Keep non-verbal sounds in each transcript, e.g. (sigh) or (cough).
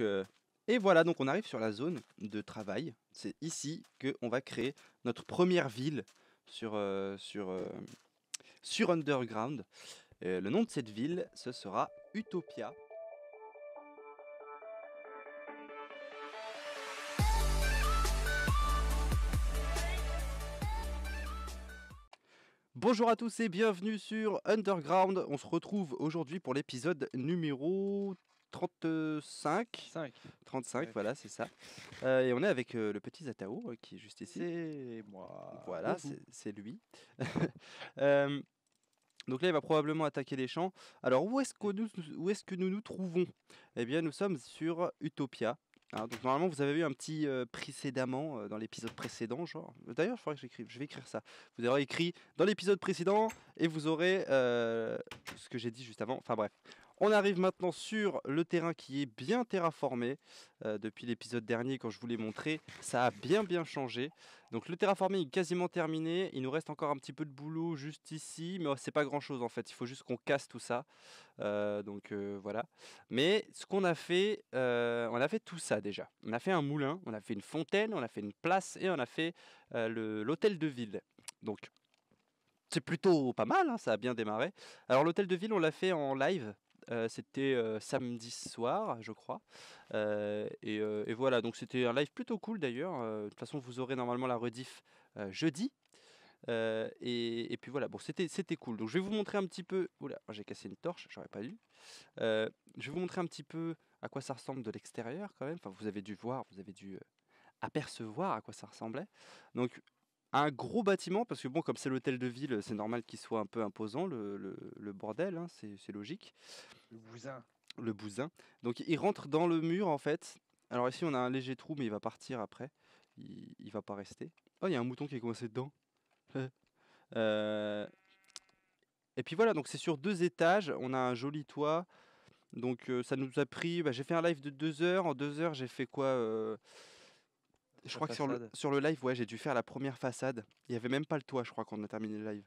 Euh, et voilà, donc on arrive sur la zone de travail. C'est ici qu'on va créer notre première ville sur, euh, sur, euh, sur Underground. le nom de cette ville, ce sera Utopia. Bonjour à tous et bienvenue sur Underground. On se retrouve aujourd'hui pour l'épisode numéro 35. 35, voilà, c'est ça. Euh, et on est avec euh, le petit Zatao euh, qui est juste ici. moi. Voilà, c'est lui. (laughs) donc là, il va probablement attaquer les champs. Alors, où est-ce que nous est que nous, nous trouvons Eh bien, nous sommes sur Utopia. Hein, donc normalement, vous avez vu un petit précédemment dans l'épisode précédent, genre. D'ailleurs, je que j'écris, je vais écrire ça. Vous aurez écrit dans l'épisode précédent et vous aurez ce que j'ai dit juste avant. Enfin bref, on arrive maintenant sur le terrain qui est bien terraformé. Euh, depuis l'épisode dernier, quand je vous l'ai montré, ça a bien bien changé. Donc le terraformé est quasiment terminé. Il nous reste encore un petit peu de boulot juste ici, mais oh, c'est pas grand chose en fait. Il faut juste qu'on casse tout ça. Euh, donc euh, voilà. Mais ce qu'on a fait, on a fait tout ça déjà. On a fait un moulin, on a fait une fontaine, on a fait une place et on a fait l'hôtel de ville. Donc c'est plutôt pas mal, hein, ça a bien démarré. Alors l'hôtel de ville, on l'a fait en live euh, c'était euh, samedi soir, je crois. Euh, et, voilà, donc c'était un live plutôt cool d'ailleurs. de toute façon, vous aurez normalement la rediff jeudi. Et, puis voilà, bon, c'était cool. Donc je vais vous montrer un petit peu. Oula, j'ai cassé une torche, j'aurais pas lu. je vais vous montrer un petit peu à quoi ça ressemble de l'extérieur quand même. Enfin, vous avez dû voir, vous avez dû apercevoir à quoi ça ressemblait. Donc un gros bâtiment, parce que bon, comme c'est l'hôtel de ville, c'est normal qu'il soit un peu imposant, le, bordel, hein, c'est logique. Le bousin. Le bousin. Donc il rentre dans le mur, en fait. Alors ici, on a un léger trou, mais il va partir après. Il, va pas rester. Oh, il y a un mouton qui est coincé dedans. (laughs) Euh, et puis voilà, donc c'est sur deux étages. On a un joli toit. Donc euh, ça nous a pris... Bah, j'ai fait un live de deux heures. En deux heures, j'ai fait quoi euh, je crois que sur le, sur le live, ouais, j'ai dû faire la première façade. Il n'y avait même pas le toit, je crois, quand on a terminé le live.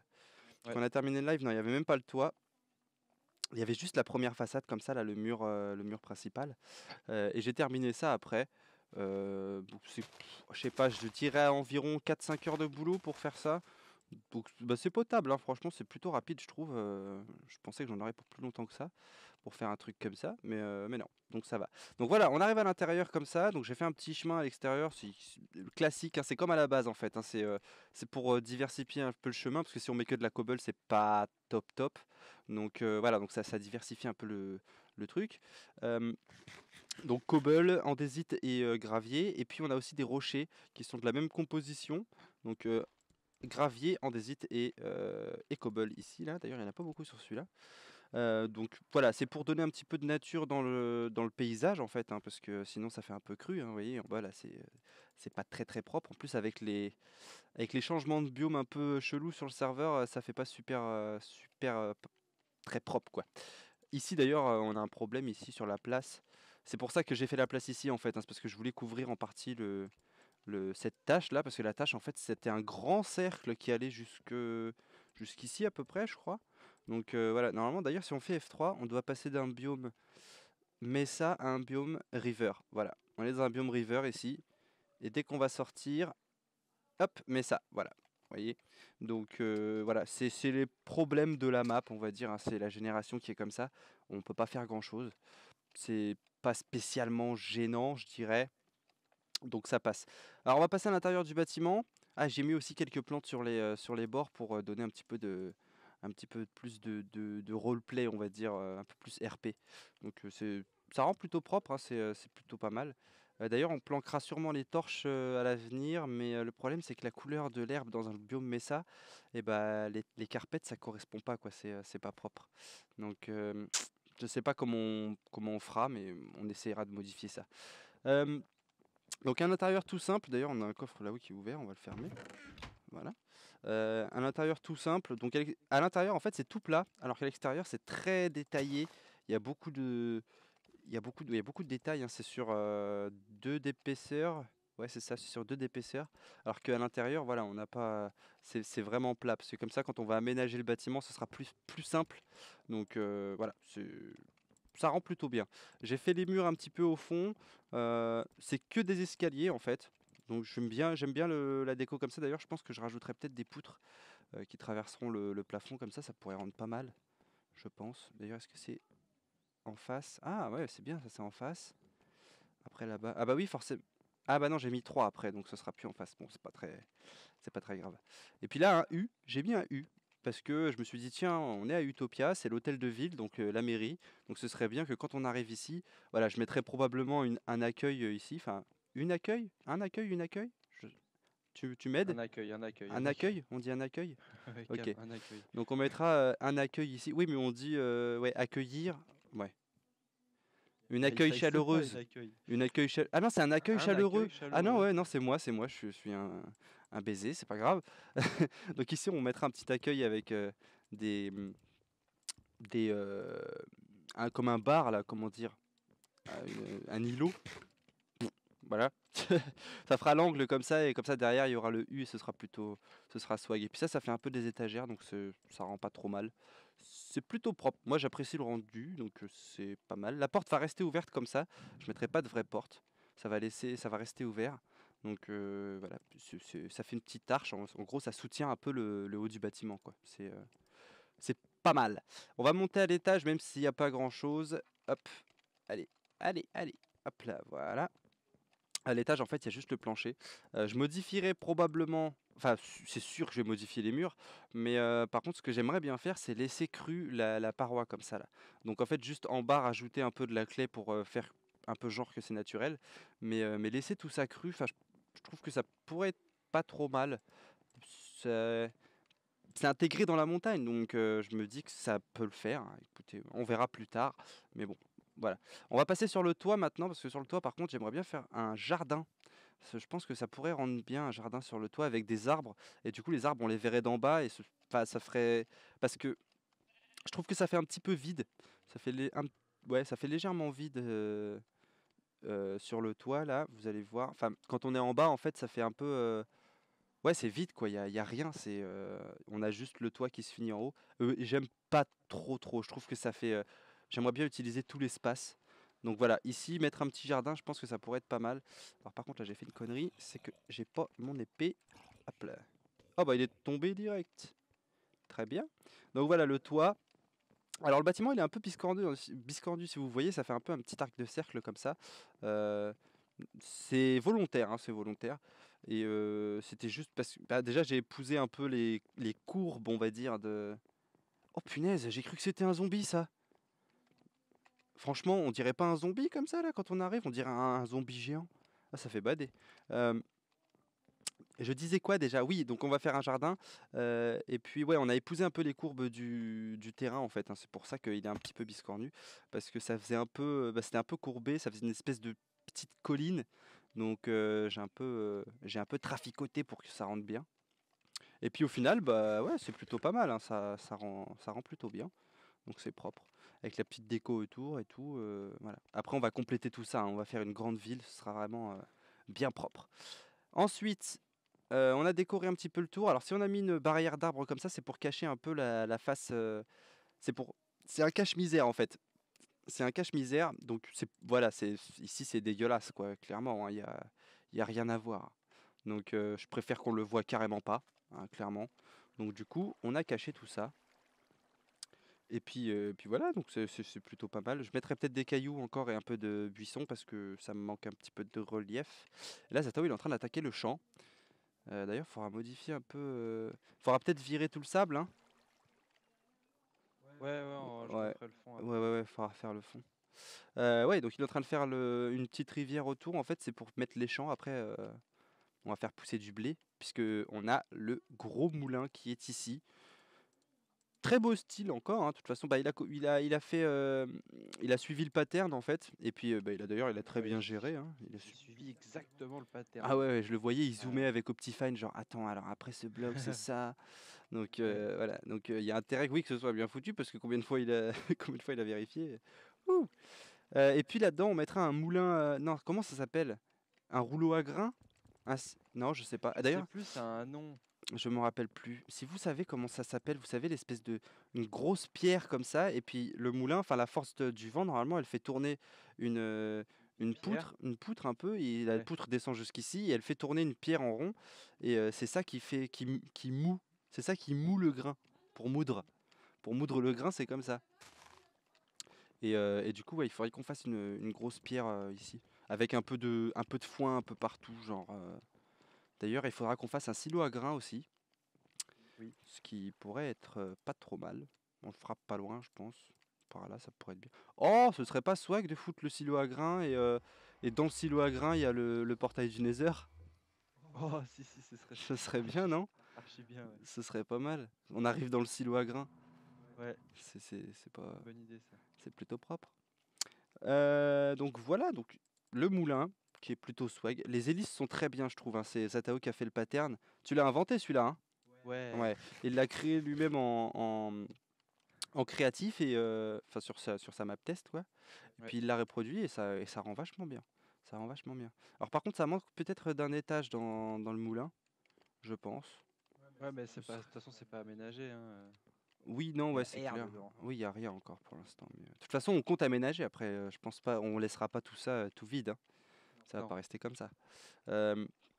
Quand on a terminé le live, non, il n'y avait même pas le toit. Il y avait juste la première façade comme ça, là, le mur, euh, le mur principal. Euh, et j'ai terminé ça après. Euh, je sais pas, je dirais environ 4-5 heures de boulot pour faire ça bah, c'est potable, hein. franchement c'est plutôt rapide je trouve. je pensais que j'en aurais pour plus longtemps que ça, pour faire un truc comme ça, mais, mais non, donc ça va. Donc voilà, on arrive à l'intérieur comme ça, donc j'ai fait un petit chemin à l'extérieur, c'est classique, hein, c'est comme à la base en fait, hein. c'est pour diversifier un peu le chemin, parce que si on met que de la cobble c'est pas top top, donc voilà, donc ça, ça diversifie un peu le, le truc. donc cobble, andésite et gravier, et puis on a aussi des rochers qui sont de la même composition, donc gravier, andésite et, euh, cobble ici. Là, d'ailleurs, il n'y en a pas beaucoup sur celui-là. Euh, donc voilà, c'est pour donner un petit peu de nature dans le, dans le paysage en fait, hein, parce que sinon ça fait un peu cru. Hein, vous voyez, en bas là, euh, c'est pas très très propre. En plus, avec les, avec les changements de biome un peu chelou sur le serveur, ça fait pas super, super très propre quoi. Ici d'ailleurs, on a un problème ici sur la place. C'est pour ça que j'ai fait la place ici en fait, hein, c'est parce que je voulais couvrir en partie le, cette tâche-là, parce que la tâche, en fait, c'était un grand cercle qui allait jusque, jusqu'ici à peu près, je crois. Donc euh, voilà, normalement, d'ailleurs, si on fait F3, on doit passer d'un biome Mesa à un biome River. Voilà, on est dans un biome River ici. Et dès qu'on va sortir, hop, Mesa, voilà. Vous voyez Donc euh, voilà, c'est les problèmes de la map, on va dire. Hein. C'est la génération qui est comme ça. On peut pas faire grand-chose. C'est pas spécialement gênant, je dirais. Donc ça passe. Alors on va passer à l'intérieur du bâtiment. Ah, j'ai mis aussi quelques plantes sur les, euh, sur les bords pour euh, donner un petit peu de un petit peu plus de, de, de roleplay, on va dire, euh, un peu plus RP. Donc c'est ça rend plutôt propre, hein, c'est plutôt pas mal. D'ailleurs, on planquera sûrement les torches à l'avenir, mais le problème c'est que la couleur de l'herbe dans un biome Mesa, et eh ben, bah, les, les carpettes ça correspond pas, quoi, c'est pas propre. Donc je sais pas comment on, comment on fera, mais on essaiera de modifier ça. Euh, donc un intérieur tout simple, d'ailleurs on a un coffre là-haut qui est ouvert, on va le fermer. Voilà. Euh, un intérieur tout simple. Donc à l'intérieur en fait c'est tout plat, alors qu'à l'extérieur c'est très détaillé. Il y a beaucoup de, il y beaucoup de, beaucoup de détails. Hein. C'est sur euh, deux d'épaisseur. Ouais c'est ça, c'est sur deux d'épaisseur. Alors qu'à l'intérieur voilà on n'a pas, c'est vraiment plat. Parce que comme ça quand on va aménager le bâtiment ce sera plus plus simple. Donc euh, voilà c'est rend plutôt bien. J'ai fait les murs un petit peu au fond. Euh, c'est que des escaliers en fait. Donc j'aime bien, j'aime bien la déco comme ça. D'ailleurs, je pense que je rajouterai peut-être des poutres euh, qui traverseront le, plafond comme ça. Ça pourrait rendre pas mal, je pense. D'ailleurs, est-ce que c'est en face Ah ouais, c'est bien, ça c'est en face. Après là-bas. Ah bah oui, forcément. Ah bah non, j'ai mis trois après, donc ce sera plus en face. Bon, c'est pas très, c'est pas très grave. Et puis là, un U. J'ai mis un U parce que je me suis dit tiens, on est à Utopia, c'est l'hôtel de ville, donc la mairie, donc ce serait bien que quand on arrive ici, voilà, je mettrais probablement un accueil ici, enfin une accueil, un accueil, une accueil. Tu, tu m'aides Un accueil, un accueil. Un, accueil. on dit un accueil (laughs) Ok. Donc on mettra un accueil ici. Oui, mais on dit ouais, accueillir. Ouais. Une accueil chaleureuse. une accueil, Ah non, c'est un, accueil, chaleureux. Ah non, ouais, non, c'est moi, c'est moi, je suis un un baiser, c'est pas grave. (laughs) Donc ici, on mettra un petit accueil avec euh, des, mmh, des euh, un, comme un bar là, comment dire, un, euh, îlot. Voilà, (laughs) ça fera l'angle comme ça et comme ça derrière il y aura le U et ce sera plutôt, ce sera swag. Et puis ça, ça fait un peu des étagères donc ça rend pas trop mal. C'est plutôt propre. Moi j'apprécie le rendu donc c'est pas mal. La porte va rester ouverte comme ça. Je mettrai pas de vraie porte. Ça va laisser, ça va rester ouvert. Donc euh, voilà, ça fait une petite arche. En, gros, ça soutient un peu le, haut du bâtiment. quoi. Euh, c'est pas mal. On va monter à l'étage, même s'il n'y a pas grand-chose. Hop, allez, allez, allez. Hop là, voilà. À l'étage, en fait, il y a juste le plancher. Euh, je modifierai probablement... Enfin, c'est sûr que je vais modifier les murs, mais par contre, ce que j'aimerais bien faire, c'est laisser cru la, paroi comme ça. là. Donc, en fait, juste en bas, rajouter un peu de la clé pour faire un peu genre que c'est naturel, mais, mais laisser tout ça cru, je trouve que ça pourrait être pas trop mal. C'est intégré dans la montagne, donc euh, je me dis que ça peut le faire. Écoutez, on verra plus tard, mais bon, voilà. On va passer sur le toit maintenant, parce que sur le toit, par contre, j'aimerais bien faire un jardin. Je pense que ça pourrait rendre bien un jardin sur le toit avec des arbres, et du coup, les arbres, on les verrait d'en bas, et ça ferait. Parce que je trouve que ça fait un petit peu vide. Ça fait, ouais, ça fait légèrement vide. Euh, euh, sur le toit là, vous allez voir. Enfin, quand on est en bas, en fait, ça fait un peu. Euh, ouais, c'est vide quoi. Il y a, rien. C'est euh, on a juste le toit qui se finit en haut. J'aime pas trop trop. Je trouve que ça fait. J'aimerais bien utiliser tout l'espace. Donc voilà, ici mettre un petit jardin, je pense que ça pourrait être pas mal. Alors par contre là, j'ai fait une connerie, c'est que j'ai pas mon épée. Hop là. Ah bah il est tombé direct. Très bien. Donc voilà le toit. Alors le bâtiment il est un peu biscordu, si vous voyez, ça fait un peu un petit arc de cercle comme ça. Euh, c'est volontaire, hein, c'est volontaire. Et euh, c'était juste parce que bah, déjà j'ai épousé un peu les, courbes, on va dire, de... Oh punaise, j'ai cru que c'était un zombie ça. Franchement, on dirait pas un zombie comme ça là quand on arrive, on dirait un, zombie géant. Ah ça fait bader. Euh, je disais quoi déjà Oui, donc on va faire un jardin. et puis, ouais, on a épousé un peu les courbes du, terrain, en fait. Hein. C'est pour ça qu'il est un petit peu biscornu. Parce que ça faisait un peu. Bah, c'était un peu courbé, ça faisait une espèce de petite colline. Donc, j'ai un, peu, un peu traficoté pour que ça rentre bien. Et puis, au final, bah ouais, c'est plutôt pas mal. Hein. Ça, ça, rend, ça rend plutôt bien. Donc, c'est propre. Avec la petite déco autour et tout. voilà. Après, on va compléter tout ça. Hein. On va faire une grande ville. Ce sera vraiment bien propre. Ensuite, euh, on a décoré un petit peu le tour. Alors si on a mis une barrière d'arbre comme ça, c'est pour cacher un peu la, face. Euh, c'est pour, c'est un cache misère en fait. C'est un cache misère. Donc c'est voilà, c'est ici c'est dégueulasse quoi. Clairement, hein. il n'y a, a rien à voir. Donc euh, je préfère qu'on le voit carrément pas, hein, clairement. Donc du coup, on a caché tout ça. Et puis, puis voilà, donc c'est plutôt pas mal. Je mettrais peut-être des cailloux encore et un peu de buisson parce que ça me manque un petit peu de relief. là, Zatao, il est en train d'attaquer le champ. Euh, d'ailleurs, il faudra modifier un peu. Il euh, Faudra peut-être virer tout le sable, hein Ouais, ouais, on va le fond. Hein. Ouais, ouais, ouais, faudra faire le fond. Euh, ouais, donc il est en train de faire une petite rivière autour. En fait, c'est pour mettre les champs. Après, on va faire pousser du blé, puisque on a le gros moulin qui est ici. Très beau style encore. Hein, de toute façon, bah, il, a, il, a, fait, euh, il a suivi le pattern en fait. Et puis, euh, bah, il a d'ailleurs, il a très bien géré. Hein, il a suivi exactement le pattern. Ah ouais, je le voyais, il ah zoomait avec Optifine, genre attends, alors après ce blog c'est (laughs) ça. Donc euh, voilà, donc il y a intérêt que oui que ce soit bien foutu parce que combien de fois il a, (laughs) fois il a vérifié. et puis là-dedans, on mettra un moulin. non, comment ça s'appelle Un rouleau à grains. Ah, non, je sais pas. D'ailleurs, plus un nom. Je me rappelle plus. Si vous savez comment ça s'appelle, vous savez l'espèce de une grosse pierre comme ça, et puis le moulin, enfin la force du vent normalement, elle fait tourner une euh, une poutre, une poutre un peu, et la poutre descend jusqu'ici, et elle fait tourner une pierre en rond, et euh, c'est ça qui fait qui, moue, c'est ça qui le grain pour moudre. Pour moudre le grain, c'est comme ça. Et, euh, du coup, il faudrait qu'on fasse une, grosse pierre ici, avec un peu de un peu de foin un peu partout, genre. D'ailleurs, il faudra qu'on fasse un silo à grains aussi. Ce qui pourrait être euh, pas trop mal. On le frappe pas loin, je pense. Par là, ça pourrait être bien. Oh, ce serait pas swag de foutre le silo à grains et, euh, dans le silo à grains, il y a le, portail du Nether. Oh, si, si, ce serait, serait bien, non (laughs) bien, Ce serait pas mal. On arrive dans le silo à grains. C'est pas. idée, ça. C'est plutôt propre. Euh, donc voilà, donc le moulin, qui est plutôt swag. Les hélices sont très bien, je trouve. Hein. C'est Zatao qui a fait le pattern. Tu l'as inventé celui-là hein ouais. ouais. Il l'a créé lui-même en, en, créatif et euh, enfin sur sa sur sa map test quoi. Et puis il l'a reproduit et ça et ça rend vachement bien. Ça rend vachement bien. Alors par contre, ça manque peut-être d'un étage dans, le moulin, je pense. Ouais, mais c'est pas de toute façon c'est pas aménagé. Hein. Oui, non, ouais, c'est clair. Oui, il n'y a rien encore pour l'instant. Euh, de toute façon, on compte aménager. Après, euh, je pense pas, on laissera pas tout ça tout vide ça va pas rester comme ça.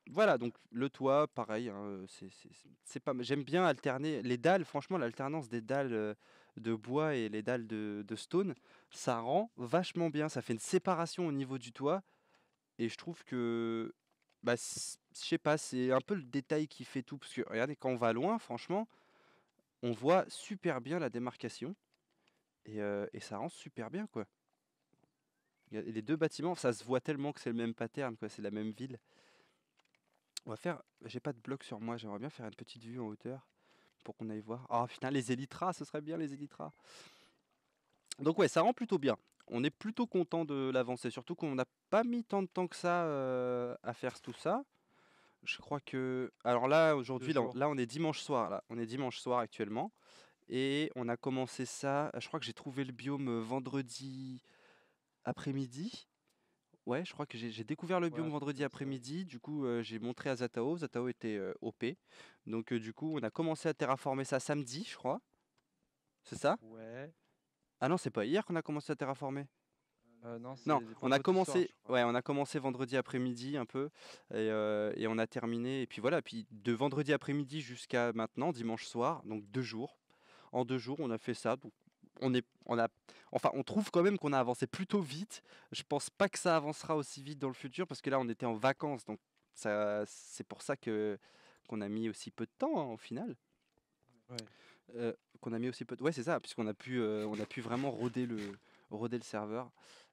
voilà, donc le toit, pareil. Hein, euh, c'est pas. J'aime bien alterner les dalles. Franchement, l'alternance des dalles euh, de bois et les dalles de, stone, ça rend vachement bien. Ça fait une séparation au niveau du toit, et je trouve que, bah, je sais pas, c'est un peu le détail qui fait tout. Parce que regardez, quand on va loin, franchement, on voit super bien la démarcation, et, euh, et ça rend super bien quoi. Les deux bâtiments, ça se voit tellement que c'est le même pattern, C'est la même ville. On va faire. J'ai pas de bloc sur moi. J'aimerais bien faire une petite vue en hauteur pour qu'on aille voir. Ah oh, putain, les Elytras, ce serait bien les Elytras. Donc ouais, ça rend plutôt bien. On est plutôt content de l'avancer, surtout qu'on n'a pas mis tant de temps que ça euh, à faire tout ça. Je crois que alors là aujourd'hui là, on est dimanche soir on est dimanche soir actuellement et on a commencé ça, je crois que j'ai trouvé le biome vendredi après-midi. Ouais, je crois que j'ai découvert le biome vendredi après-midi. Du coup, euh, j'ai montré à Zatao. Zatao était OP. Euh, donc, euh, du coup, on a commencé à terraformer ça samedi, je crois. C'est ça Ouais. Ah non, c'est pas hier qu'on a commencé à terraformer. non, on a commencé. ouais, on a commencé vendredi après-midi un peu et, on a terminé. Et puis voilà. Puis de vendredi après-midi jusqu'à maintenant, dimanche soir, donc deux jours. En deux jours, on a fait ça on est, on a, enfin, on trouve quand même qu'on a avancé plutôt vite. Je pense pas que ça avancera aussi vite dans le futur parce que là, on était en vacances, donc c'est pour ça que qu'on a mis aussi peu de temps hein, au final. Ouais. Euh, qu'on a mis aussi peu. Ouais, c'est ça, puisqu'on a pu, euh, on a pu vraiment roder le, le serveur.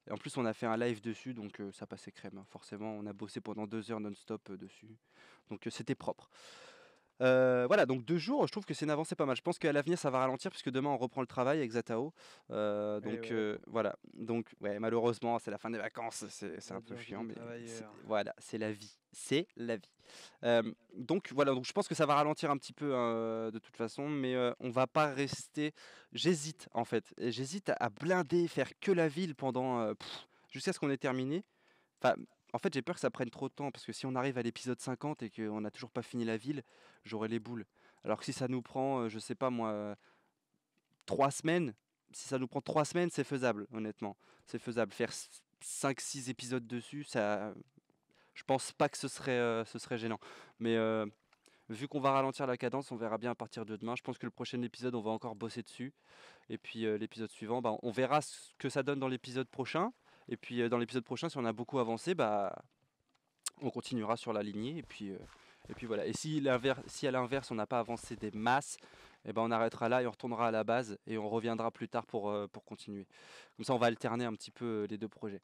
Et en plus, on a fait un live dessus, donc euh, ça passait crème. Hein. Forcément, on a bossé pendant deux heures non-stop dessus, donc c'était propre. Euh, voilà, donc deux jours, je trouve que c'est une avancée pas mal. Je pense qu'à l'avenir, ça va ralentir puisque demain, on reprend le travail avec Zatao. Euh, eh donc euh, voilà, donc ouais, malheureusement, c'est la fin des vacances, c'est un peu chiant, mais voilà, c'est la vie. C'est la vie. donc voilà, donc je pense que ça va ralentir un petit peu hein, de toute façon, mais on va pas rester. J'hésite en fait, j'hésite à blinder, faire que la ville pendant jusqu'à ce qu'on ait terminé. Enfin, en fait, j'ai peur que ça prenne trop de temps, parce que si on arrive à l'épisode 50 et qu'on n'a toujours pas fini la ville, j'aurai les boules. Alors que si ça nous prend, euh, je sais pas moi, trois semaines, si ça nous prend trois semaines, c'est faisable, honnêtement. C'est faisable. Faire 5-6 épisodes dessus, ça. Je pense pas que ce serait, euh, ce serait gênant. Mais euh, vu qu'on va ralentir la cadence, on verra bien à partir de demain. Je pense que le prochain épisode, on va encore bosser dessus. Et puis l'épisode suivant, ben, on verra ce que ça donne dans l'épisode prochain. Et puis euh, dans l'épisode prochain, si on a beaucoup avancé, bah, on continuera sur la lignée. Et puis, euh, et puis voilà. Et si, si à l'inverse, on n'a pas avancé des masses, eh ben on arrêtera là et on retournera à la base et on reviendra plus tard pour, euh, pour continuer. Comme ça, on va alterner un petit peu les deux projets.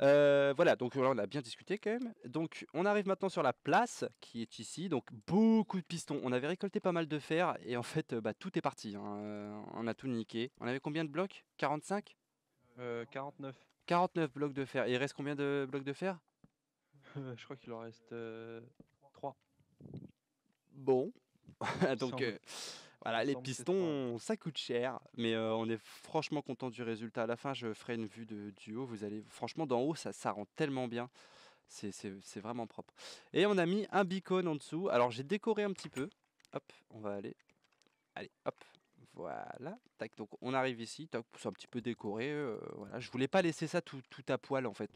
voilà, donc là, on a bien discuté quand même. Donc on arrive maintenant sur la place qui est ici. Donc beaucoup de pistons. On avait récolté pas mal de fer et en fait, bah, tout est parti. Hein. On a tout niqué. On avait combien de blocs 45 49. 49 blocs de fer. il reste combien de blocs de fer (laughs) Je crois qu'il en reste 3. Euh, bon. (laughs) Donc euh, voilà, les pistons, ça coûte cher, mais euh, on est franchement content du résultat. À la fin, je ferai une vue de, du haut. Vous allez, franchement, d'en haut, ça, ça rend tellement bien. C'est vraiment propre. Et on a mis un beacon en dessous. Alors, j'ai décoré un petit peu. Hop, on va aller. Allez, hop, voilà. Tac, donc on arrive ici, tac, c'est un petit peu décoré. Euh, voilà. Je voulais pas laisser ça tout, à poil en fait.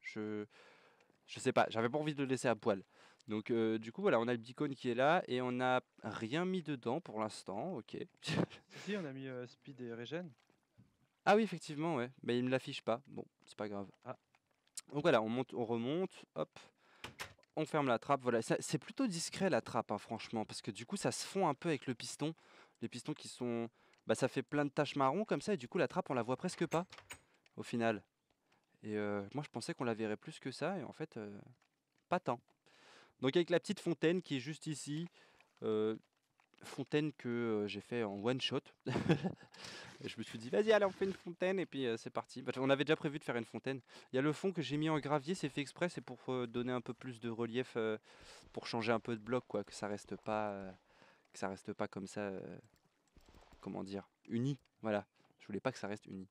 Je, je sais pas, j'avais pas envie de le laisser à poil. Donc euh, du coup voilà, on a le beacon qui est là et on n'a rien mis dedans pour l'instant. Ok. si on a mis euh, speed et regen. Ah oui effectivement ouais, mais il me l'affiche pas. Bon, c'est pas grave. Ah. Donc voilà, on monte, on remonte, hop on ferme la trappe. Voilà, c'est plutôt discret la trappe, hein, franchement, parce que du coup, ça se fond un peu avec le piston les pistons qui sont... Bah, ça fait plein de taches marron comme ça, et du coup, la trappe, on la voit presque pas, au final. Et euh, moi, je pensais qu'on la verrait plus que ça, et en fait, euh, pas tant. Donc avec la petite fontaine qui est juste ici, euh, fontaine que j'ai fait en one shot. (laughs) je me suis dit, vas-y, allez, on fait une fontaine, et puis c'est parti. Bah, on avait déjà prévu de faire une fontaine. Il y a le fond que j'ai mis en gravier, c'est fait exprès, c'est pour donner un peu plus de relief, pour changer un peu de bloc, quoi, que ça reste pas que ça reste pas comme ça, euh, comment dire, uni. Voilà, je voulais pas que ça reste uni.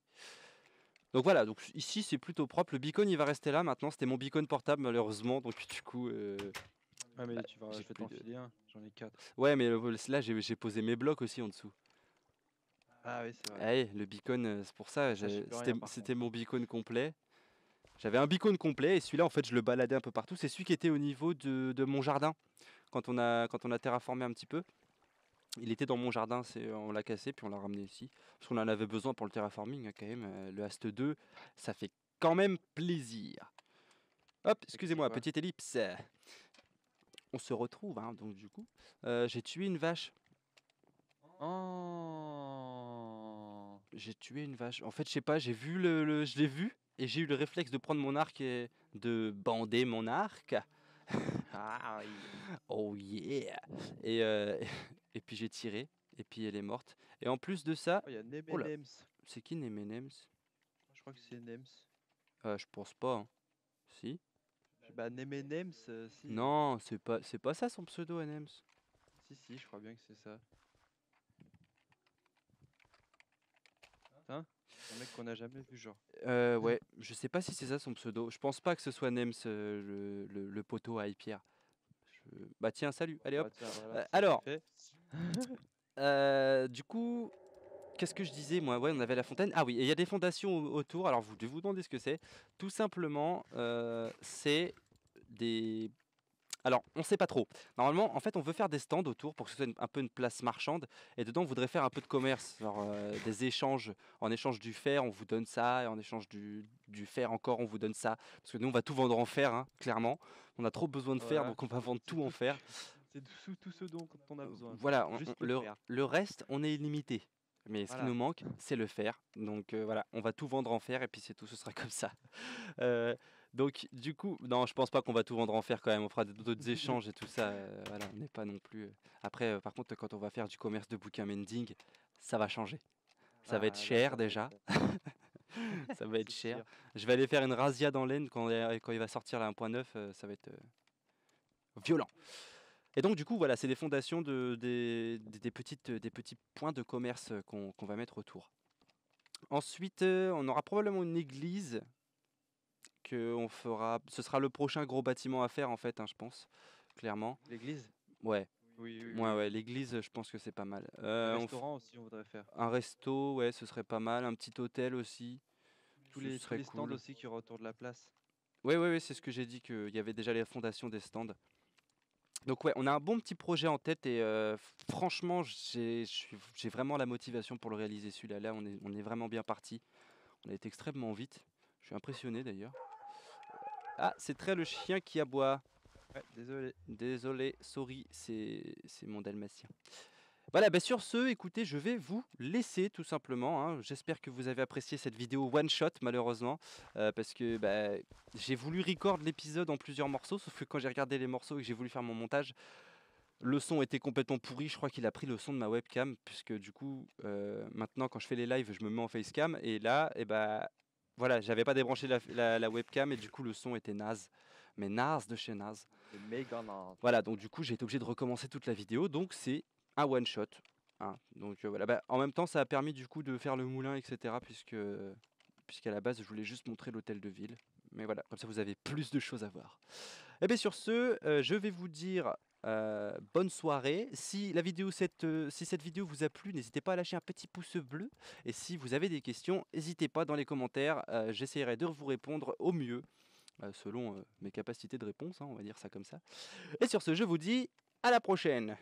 Donc voilà, donc ici c'est plutôt propre. Le beacon il va rester là maintenant. C'était mon beacon portable malheureusement, donc du coup. je vais t'en filer Ouais, mais là j'ai posé mes blocs aussi en dessous. Ah oui, c'est vrai. Eh, le beacon, euh, c'est pour ça. C'était mon beacon complet. J'avais un beacon complet et celui-là, en fait, je le baladais un peu partout. C'est celui qui était au niveau de, mon jardin quand on, a, quand on a terraformé un petit peu. Il était dans mon jardin, euh, on l'a cassé puis on l'a ramené ici. Parce qu'on en avait besoin pour le terraforming hein, quand même. Euh, le haste 2, ça fait quand même plaisir. Hop, excusez-moi, petite ellipse. On se retrouve, hein, donc du coup. Euh, j'ai tué une vache. Oh. J'ai tué une vache. En fait, je sais pas, j'ai vu le, je l'ai vu et j'ai eu le réflexe de prendre mon arc et de bander mon arc. (laughs) oh yeah. Et, et puis j'ai tiré. Et puis elle est morte. Et en plus de ça. Oh, il oh c'est qui Nemenems Je crois que c'est Nems. Euh, je pense pas. Hein. Si Bah Nemenems, euh, si. Non, c'est pas, c'est pas ça son pseudo, Nems. Si, si, je crois bien que c'est ça. Hein un mec qu'on a jamais vu, genre. Euh, ouais, (laughs) je sais pas si c'est ça son pseudo. Je pense pas que ce soit Nems, euh, le, poteau à pierre. Bah tiens, salut, allez bah, hop. Alors, euh, du coup, qu'est-ce que je disais moi Ouais, on avait la fontaine. Ah oui, il y a des fondations autour. Alors vous devez vous demander ce que c'est. Tout simplement, euh, c'est des. Alors, on sait pas trop. Normalement, en fait, on veut faire des stands autour pour que ce soit un peu une place marchande. Et dedans, on voudrait faire un peu de commerce, euh, des échanges. En échange du fer, on vous donne ça. Et en échange du, fer encore, on vous donne ça. Parce que nous, on va tout vendre en fer, hein, clairement. On a trop besoin de fer, donc on va vendre tout en fer. (laughs) C'est tout, ce dont on a euh, besoin. Voilà, le, reste, on est illimité. Mais ce qui nous manque, c'est le fer. Donc euh, voilà, on va tout vendre en fer et puis c'est tout, ce sera (laughs) comme ça. Euh, donc du coup, non, je pense pas qu'on va tout vendre en fer quand même. On fera d'autres (laughs) échanges et tout ça. voilà, on n'est pas non plus. Après, par contre, quand on va faire du commerce de bouquin mending, ça va changer. Ça va ah, (laughs) être cher déjà. ça va être cher. Je vais aller faire une razzia dans l'aine quand, quand il va sortir la 1.9. ça va être violent. Et donc, du coup, voilà, c'est des fondations de, des, des, petites, des petits points de commerce qu'on va mettre autour. Ensuite, on aura probablement une église que on fera. Ce sera le prochain gros bâtiment à faire, en fait, hein, je pense, clairement. L'église Ouais. Oui, oui, Ouais, l'église, je pense que c'est pas mal. un euh, restaurant aussi, on voudrait faire. Un resto, ouais, ce serait pas mal. Un petit hôtel aussi. Tous les, stands aussi qui auront autour de la place. Oui, oui, ouais, c'est ce que j'ai dit, qu'il y avait déjà les fondations des stands. Donc ouais, on a un bon petit projet en tête et franchement, j'ai vraiment la motivation pour le réaliser celui-là. Là, on est, vraiment bien parti. On a été extrêmement vite. Je suis impressionné d'ailleurs. Ah, c'est très le chien qui aboie. désolé, désolé, sorry, c'est mon dalmatien. Voilà, bah, sur ce, écoutez, je vais vous laisser tout simplement. Hein. J'espère que vous avez apprécié cette vidéo one shot, malheureusement, euh, parce que bah, j'ai voulu record l'épisode en plusieurs morceaux, sauf que quand j'ai regardé les morceaux et que j'ai voulu faire mon montage, le son était complètement pourri. Je crois qu'il a pris le son de ma webcam, puisque du coup, euh, maintenant, quand je fais les lives, je me mets en facecam, et là, et eh ben, bah, voilà, j'avais pas débranché la, webcam, et du coup, le son était naze, mais naze de chez naze. Voilà, donc du coup, j'ai été obligé de recommencer toute la vidéo, donc c'est one shot. Hein. Donc euh, voilà, bah, en même temps, ça a permis du coup de faire le moulin, etc. Puisque, puisqu'à la base, je voulais juste montrer l'hôtel de ville. Mais voilà, comme ça, vous avez plus de choses à voir. Et eh bien sur ce, euh, je vais vous dire euh, bonne soirée. Si, la vidéo, cette, si cette vidéo vous a plu, n'hésitez pas à lâcher un petit pouce bleu. Et si vous avez des questions, n'hésitez pas dans les commentaires. J'essaierai de vous répondre au mieux, selon mes capacités de réponse, hein, on va dire ça comme ça. Et sur ce, je vous dis à la prochaine.